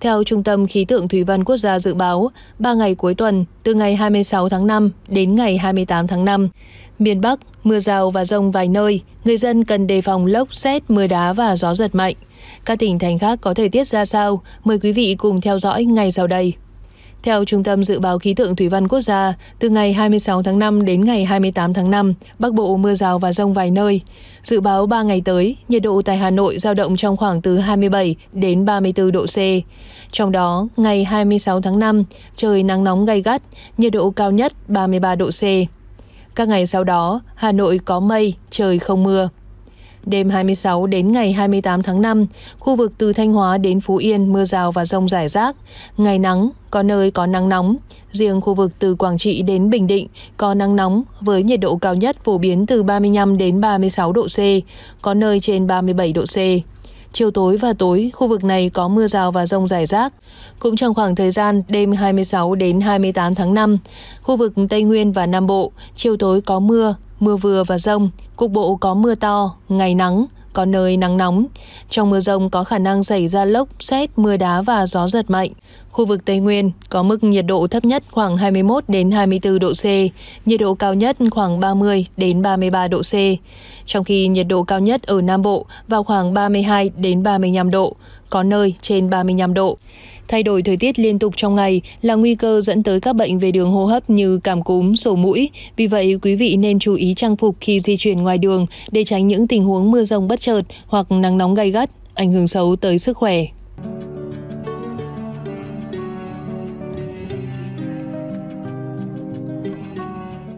Theo Trung tâm Khí tượng Thủy văn Quốc gia dự báo, 3 ngày cuối tuần, từ ngày 26 tháng 5 đến ngày 28 tháng 5, miền Bắc, mưa rào và rông vài nơi, người dân cần đề phòng lốc, xét, mưa đá và gió giật mạnh. Các tỉnh thành khác có thời tiết ra sao? Mời quý vị cùng theo dõi ngay sau đây. Theo Trung tâm Dự báo Khí tượng Thủy văn Quốc gia, từ ngày 26 tháng 5 đến ngày 28 tháng 5, Bắc Bộ mưa rào và rông vài nơi. Dự báo 3 ngày tới, nhiệt độ tại Hà Nội giao động trong khoảng từ 27 đến 34 độ C. Trong đó, ngày 26 tháng 5, trời nắng nóng gay gắt, nhiệt độ cao nhất 33 độ C. Các ngày sau đó, Hà Nội có mây, trời không mưa. Đêm 26 đến ngày 28 tháng 5, khu vực từ Thanh Hóa đến Phú Yên mưa rào và rông rải rác, ngày nắng, có nơi có nắng nóng. Riêng khu vực từ Quảng Trị đến Bình Định có nắng nóng với nhiệt độ cao nhất phổ biến từ 35 đến 36 độ C, có nơi trên 37 độ C. Chiều tối và tối, khu vực này có mưa rào và rông rải rác. Cũng trong khoảng thời gian đêm 26 đến 28 tháng 5, khu vực Tây Nguyên và Nam Bộ, chiều tối có mưa, mưa vừa và rông, cục bộ có mưa to, ngày nắng, có nơi nắng nóng. Trong mưa rông có khả năng xảy ra lốc, xét, mưa đá và gió giật mạnh. Khu vực Tây Nguyên có mức nhiệt độ thấp nhất khoảng 21 đến 24 độ C, nhiệt độ cao nhất khoảng 30 đến 33 độ C, trong khi nhiệt độ cao nhất ở Nam Bộ vào khoảng 32 đến 35 độ, có nơi trên 35 độ. Thay đổi thời tiết liên tục trong ngày là nguy cơ dẫn tới các bệnh về đường hô hấp như cảm cúm, sổ mũi. Vì vậy, quý vị nên chú ý trang phục khi di chuyển ngoài đường để tránh những tình huống mưa rông bất chợt hoặc nắng nóng gay gắt, ảnh hưởng xấu tới sức khỏe.